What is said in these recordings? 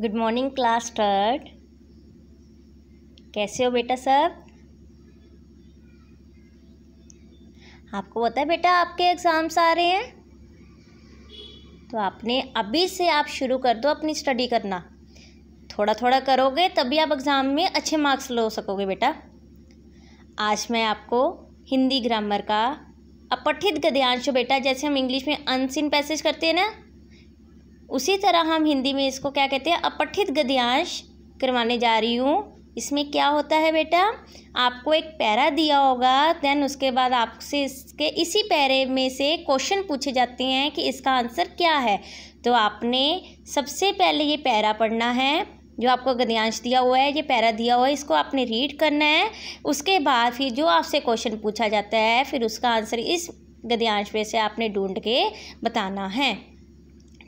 good morning class third कैसे हो बेटा सर आपको पता है बेटा आपके एग्ज़ाम्स आ रहे हैं तो आपने अभी से आप शुरू कर दो अपनी स्टडी करना थोड़ा थोड़ा करोगे तभी आप एग्ज़ाम में अच्छे मार्क्स लो सकोगे बेटा आज मैं आपको हिंदी ग्रामर का अपठित गद्यांश बेटा जैसे हम इंग्लिश में अनसिन पैसेज करते हैं ना उसी तरह हम हिंदी में इसको क्या कहते हैं अपठित गद्यांश करवाने जा रही हूँ इसमें क्या होता है बेटा आपको एक पैरा दिया होगा देन उसके बाद आपसे इसके इसी पैरे में से क्वेश्चन पूछे जाते हैं कि इसका आंसर क्या है तो आपने सबसे पहले ये पैरा पढ़ना है जो आपको गद्यांश दिया हुआ है ये पैरा दिया हुआ है इसको आपने रीड करना है उसके बाद फिर जो आपसे क्वेश्चन पूछा जाता है फिर उसका आंसर इस गद्यांश में से आपने ढूंढ के बताना है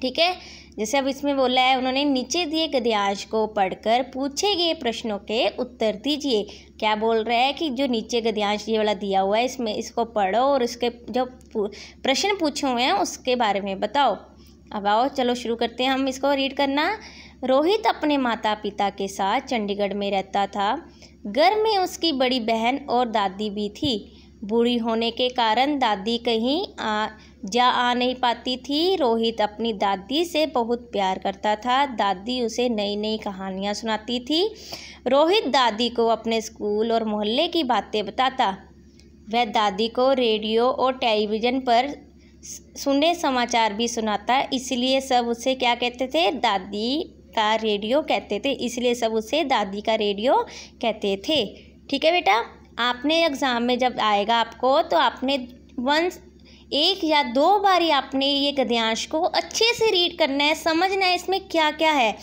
ठीक है जैसे अब इसमें बोला है उन्होंने नीचे दिए गद्यांश को पढ़कर पूछे गए प्रश्नों के उत्तर दीजिए क्या बोल रहा है कि जो नीचे गद्यांश ये वाला दिया हुआ है इसमें इसको पढ़ो और उसके जो प्रश्न पूछे हुए हैं उसके बारे में बताओ अब आओ चलो शुरू करते हैं हम इसको रीड करना रोहित अपने माता पिता के साथ चंडीगढ़ में रहता था घर में उसकी बड़ी बहन और दादी भी थी बूढ़ी होने के कारण दादी कहीं आ जा आ नहीं पाती थी रोहित अपनी दादी से बहुत प्यार करता था दादी उसे नई नई कहानियाँ सुनाती थी रोहित दादी को अपने स्कूल और मोहल्ले की बातें बताता वह दादी को रेडियो और टेलीविज़न पर सुने समाचार भी सुनाता इसलिए सब उसे क्या कहते थे दादी का रेडियो कहते थे इसलिए सब उसे दादी का रेडियो कहते थे ठीक है बेटा आपने एग्ज़ाम में जब आएगा आपको तो आपने वंस एक या दो बारी आपने ये गद्यांश को अच्छे से रीड करना है समझना है इसमें क्या क्या है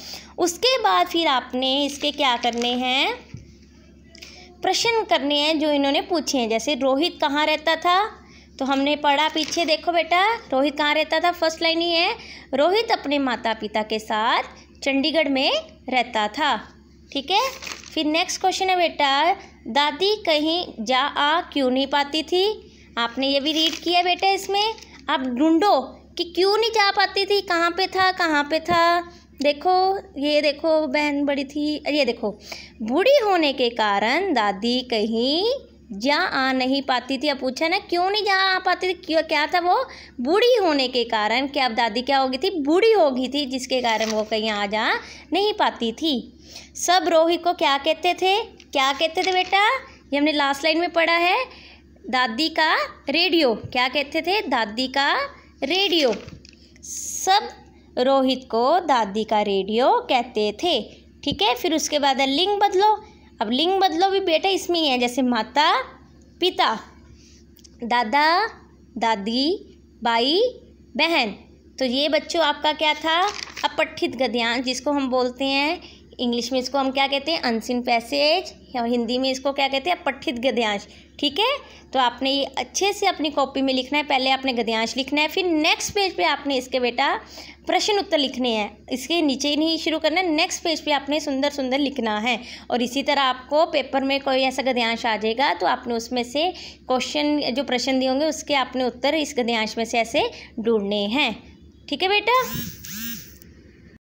उसके बाद फिर आपने इसके क्या करने हैं प्रश्न करने हैं जो इन्होंने पूछे हैं जैसे रोहित कहाँ रहता था तो हमने पढ़ा पीछे देखो बेटा रोहित कहाँ रहता था फर्स्ट लाइन ही है रोहित अपने माता पिता के साथ चंडीगढ़ में रहता था ठीक है फिर नेक्स्ट क्वेश्चन है बेटा दादी कहीं जा आ क्यों नहीं पाती थी आपने ये भी रीड किया बेटा इसमें आप ढूंढो कि क्यों नहीं जा पाती थी कहाँ पे था कहाँ पे था देखो ये देखो बहन बड़ी थी ये देखो बूढ़ी होने के कारण दादी कहीं जा आ नहीं पाती थी अब पूछा ना क्यों नहीं जा आ पाती थी क्यों क्या था वो बूढ़ी होने के कारण क्या अब दादी क्या हो गई थी बूढ़ी हो गई थी जिसके कारण वो कहीं आ जा नहीं पाती थी सब रोहित को क्या कहते थे क्या कहते थे बेटा ये हमने लास्ट लाइन में पढ़ा है दादी का रेडियो क्या कहते थे दादी का रेडियो सब रोहित को दादी का रेडियो कहते थे ठीक है फिर उसके बाद लिंग बदलो अब लिंग बदलो भी बेटा इसमें ही है जैसे माता पिता दादा दादी बाई बहन तो ये बच्चों आपका क्या था अपठित गद्यांश जिसको हम बोलते हैं इंग्लिश में इसको हम क्या कहते हैं अनसिन पैसेज और हिंदी में इसको क्या कहते हैं पठित गद्यांश ठीक है तो आपने ये अच्छे से अपनी कॉपी में लिखना है पहले आपने गद्यांश लिखना है फिर नेक्स्ट पेज पे आपने इसके बेटा प्रश्न उत्तर लिखने हैं इसके नीचे ही नहीं शुरू करना है नेक्स्ट पेज पे आपने सुंदर सुंदर लिखना है और इसी तरह आपको पेपर में कोई ऐसा गद्यांश आ जाएगा तो आपने उसमें से क्वेश्चन जो प्रश्न दिए होंगे उसके आपने उत्तर इस गद्यांश में से ऐसे ढूंढने हैं ठीक है बेटा